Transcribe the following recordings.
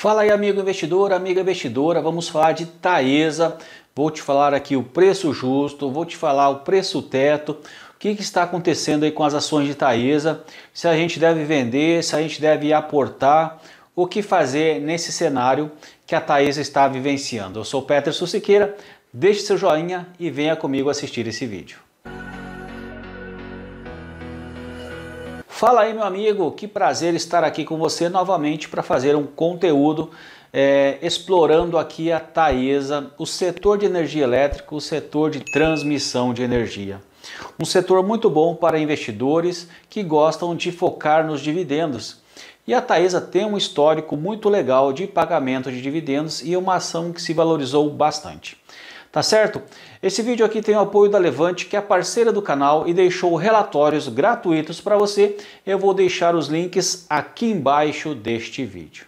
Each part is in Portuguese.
Fala aí, amigo investidor, amiga investidora. Vamos falar de Taesa. Vou te falar aqui o preço justo, vou te falar o preço teto, o que, que está acontecendo aí com as ações de Taesa, se a gente deve vender, se a gente deve aportar, o que fazer nesse cenário que a Taesa está vivenciando. Eu sou Peterson Siqueira, deixe seu joinha e venha comigo assistir esse vídeo. Fala aí, meu amigo, que prazer estar aqui com você novamente para fazer um conteúdo é, explorando aqui a Taesa, o setor de energia elétrica, o setor de transmissão de energia. Um setor muito bom para investidores que gostam de focar nos dividendos. E a Taesa tem um histórico muito legal de pagamento de dividendos e é uma ação que se valorizou bastante tá certo? Esse vídeo aqui tem o apoio da Levante, que é parceira do canal e deixou relatórios gratuitos para você. Eu vou deixar os links aqui embaixo deste vídeo.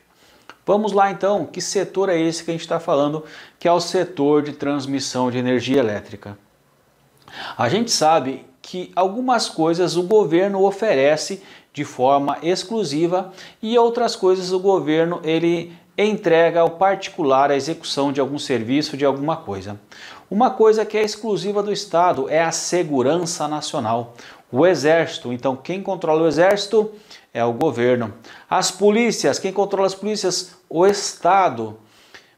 Vamos lá então, que setor é esse que a gente está falando, que é o setor de transmissão de energia elétrica. A gente sabe que algumas coisas o governo oferece de forma exclusiva e outras coisas o governo ele entrega ao particular a execução de algum serviço, de alguma coisa. Uma coisa que é exclusiva do Estado é a segurança nacional. O Exército, então quem controla o Exército é o governo. As polícias, quem controla as polícias? O Estado.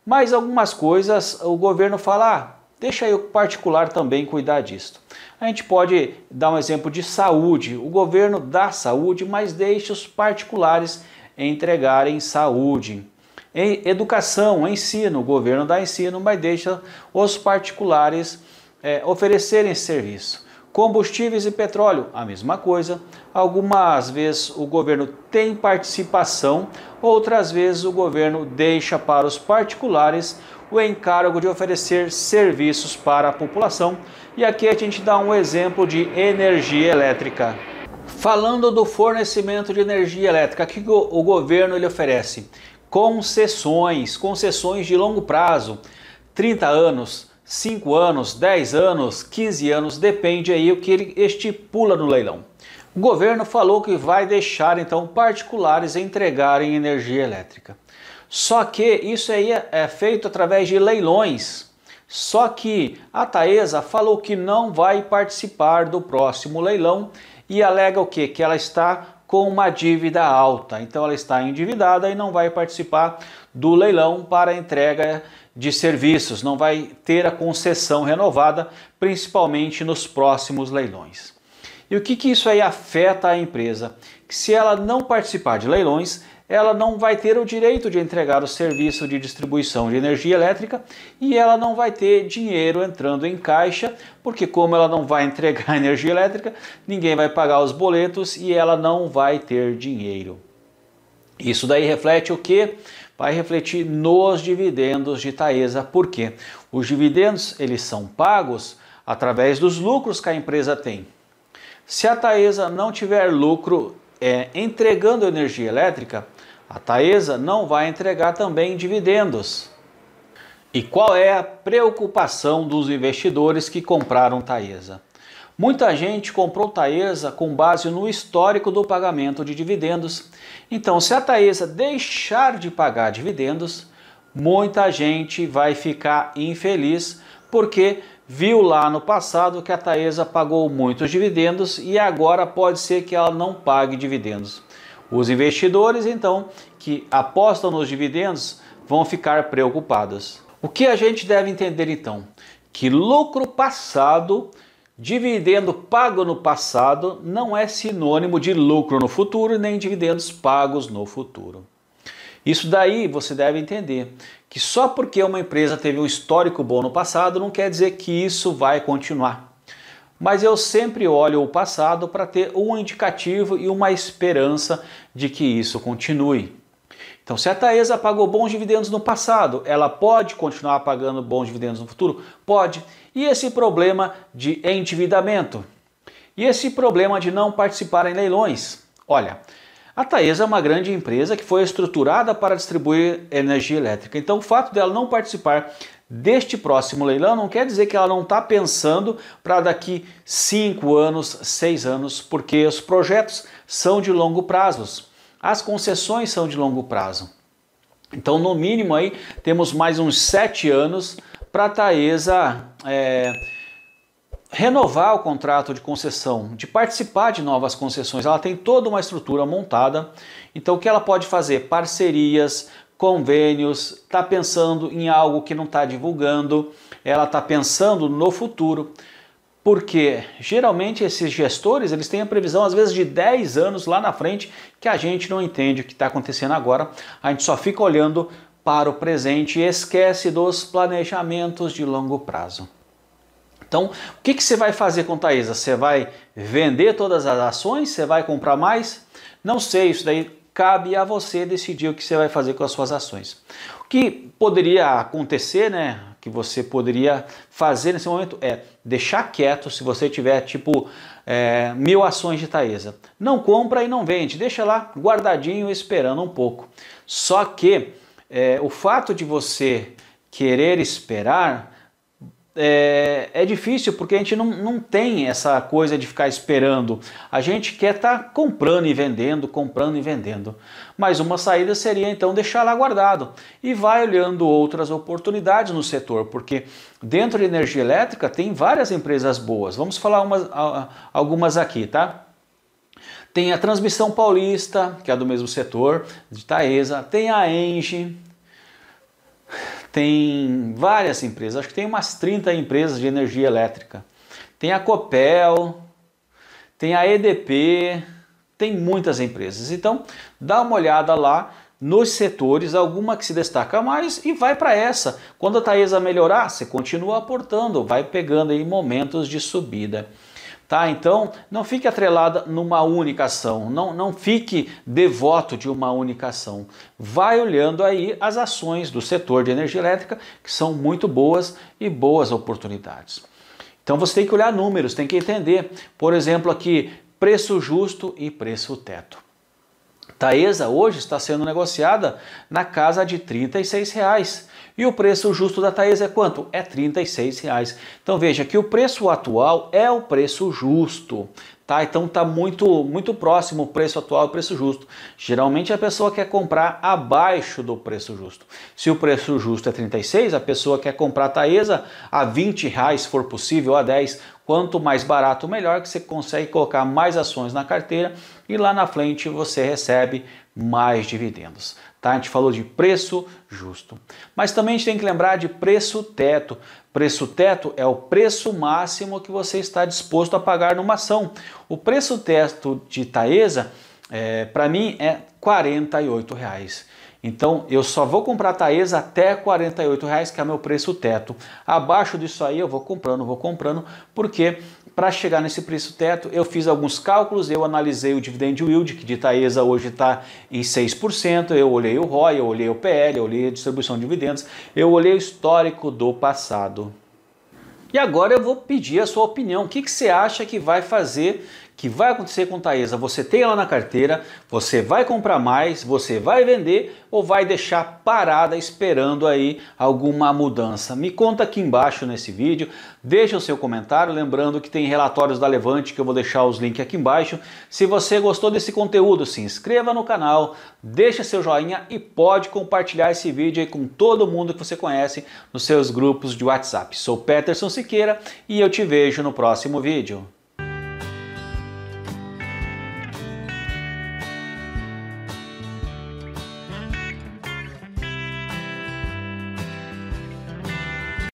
Mas algumas coisas o governo fala, ah, deixa aí o particular também cuidar disso. A gente pode dar um exemplo de saúde. O governo dá saúde, mas deixa os particulares entregarem saúde. Em educação, ensino, o governo dá ensino, mas deixa os particulares é, oferecerem serviço. Combustíveis e petróleo, a mesma coisa. Algumas vezes o governo tem participação, outras vezes o governo deixa para os particulares o encargo de oferecer serviços para a população. E aqui a gente dá um exemplo de energia elétrica. Falando do fornecimento de energia elétrica, o que o governo ele oferece? concessões, concessões de longo prazo, 30 anos, 5 anos, 10 anos, 15 anos, depende aí o que ele estipula no leilão. O governo falou que vai deixar então particulares entregarem energia elétrica. Só que isso aí é, é feito através de leilões. Só que a Taesa falou que não vai participar do próximo leilão e alega o que? Que ela está com uma dívida alta. Então ela está endividada e não vai participar do leilão para entrega de serviços, não vai ter a concessão renovada, principalmente nos próximos leilões. E o que, que isso aí afeta a empresa? Que se ela não participar de leilões, ela não vai ter o direito de entregar o serviço de distribuição de energia elétrica e ela não vai ter dinheiro entrando em caixa, porque como ela não vai entregar energia elétrica, ninguém vai pagar os boletos e ela não vai ter dinheiro. Isso daí reflete o que? Vai refletir nos dividendos de Taesa, porque os dividendos eles são pagos através dos lucros que a empresa tem. Se a Taesa não tiver lucro é, entregando energia elétrica, a Taesa não vai entregar também dividendos. E qual é a preocupação dos investidores que compraram Taesa? Muita gente comprou Taesa com base no histórico do pagamento de dividendos. Então, se a Taesa deixar de pagar dividendos, muita gente vai ficar infeliz porque viu lá no passado que a Taesa pagou muitos dividendos e agora pode ser que ela não pague dividendos. Os investidores, então, que apostam nos dividendos vão ficar preocupados. O que a gente deve entender então? Que lucro passado, dividendo pago no passado, não é sinônimo de lucro no futuro nem dividendos pagos no futuro. Isso daí você deve entender que só porque uma empresa teve um histórico bom no passado não quer dizer que isso vai continuar mas eu sempre olho o passado para ter um indicativo e uma esperança de que isso continue. Então, se a Taesa pagou bons dividendos no passado, ela pode continuar pagando bons dividendos no futuro? Pode. E esse problema de endividamento? E esse problema de não participar em leilões? Olha, a Taesa é uma grande empresa que foi estruturada para distribuir energia elétrica. Então, o fato dela não participar deste próximo leilão não quer dizer que ela não está pensando para daqui 5 anos, 6 anos, porque os projetos são de longo prazo, as concessões são de longo prazo. Então, no mínimo aí, temos mais uns 7 anos para a Taesa é, renovar o contrato de concessão, de participar de novas concessões. Ela tem toda uma estrutura montada. Então, o que ela pode fazer? Parcerias, convênios, está pensando em algo que não está divulgando, ela está pensando no futuro. Porque geralmente esses gestores, eles têm a previsão às vezes de 10 anos lá na frente que a gente não entende o que está acontecendo agora. A gente só fica olhando para o presente e esquece dos planejamentos de longo prazo. Então, o que, que você vai fazer com Taísa? Você vai vender todas as ações? Você vai comprar mais? Não sei, isso daí cabe a você decidir o que você vai fazer com as suas ações. O que poderia acontecer, né? Que você poderia fazer nesse momento é deixar quieto se você tiver tipo é, mil ações de Taesa. Não compra e não vende, deixa lá guardadinho esperando um pouco. Só que é, o fato de você querer esperar é, é, difícil porque a gente não, não tem essa coisa de ficar esperando. A gente quer estar tá comprando e vendendo, comprando e vendendo. Mas uma saída seria então deixar lá guardado e vai olhando outras oportunidades no setor, porque dentro de energia elétrica tem várias empresas boas. Vamos falar umas, algumas aqui, tá? Tem a Transmissão Paulista, que é do mesmo setor, de Taesa. Tem a Engie, tem várias empresas, acho que tem umas 30 empresas de energia elétrica. Tem a Copel, tem a EDP, tem muitas empresas. Então, dá uma olhada lá nos setores, alguma que se destaca mais e vai para essa. Quando a Taesa melhorar, você continua aportando, vai pegando aí momentos de subida. Tá? Então, não fique atrelada numa única ação, não, não fique devoto de uma única ação. Vai olhando aí as ações do setor de energia elétrica, que são muito boas e boas oportunidades. Então você tem que olhar números, tem que entender, por exemplo, aqui, preço justo e preço teto. Taesa hoje está sendo negociada na casa de R$ reais. E o preço justo da Taesa é quanto? É R$ 36,00. Então veja que o preço atual é o preço justo. Tá, então está muito muito próximo o preço atual e o preço justo. Geralmente a pessoa quer comprar abaixo do preço justo. Se o preço justo é 36, a pessoa quer comprar a Taesa a 20 reais, se for possível, a 10. Quanto mais barato, melhor, que você consegue colocar mais ações na carteira e lá na frente você recebe mais dividendos. Tá? A gente falou de preço justo. Mas também a gente tem que lembrar de preço teto. Preço teto é o preço máximo que você está disposto a pagar numa ação. O preço teto de Taesa, é, para mim, é R$ 48,00. Então eu só vou comprar Taesa até R$ 48,00, que é o meu preço teto. Abaixo disso aí eu vou comprando, vou comprando, porque para chegar nesse preço teto, eu fiz alguns cálculos, eu analisei o dividend yield, que de Taesa hoje está em 6%, eu olhei o ROI, eu olhei o PL, eu olhei a distribuição de dividendos, eu olhei o histórico do passado. E agora eu vou pedir a sua opinião. O que, que você acha que vai fazer que vai acontecer com Taesa. Você tem ela na carteira, você vai comprar mais, você vai vender ou vai deixar parada esperando aí alguma mudança? Me conta aqui embaixo nesse vídeo, deixa o seu comentário, lembrando que tem relatórios da Levante que eu vou deixar os links aqui embaixo. Se você gostou desse conteúdo, se inscreva no canal, deixa seu joinha e pode compartilhar esse vídeo aí com todo mundo que você conhece nos seus grupos de WhatsApp. Sou Peterson Siqueira e eu te vejo no próximo vídeo.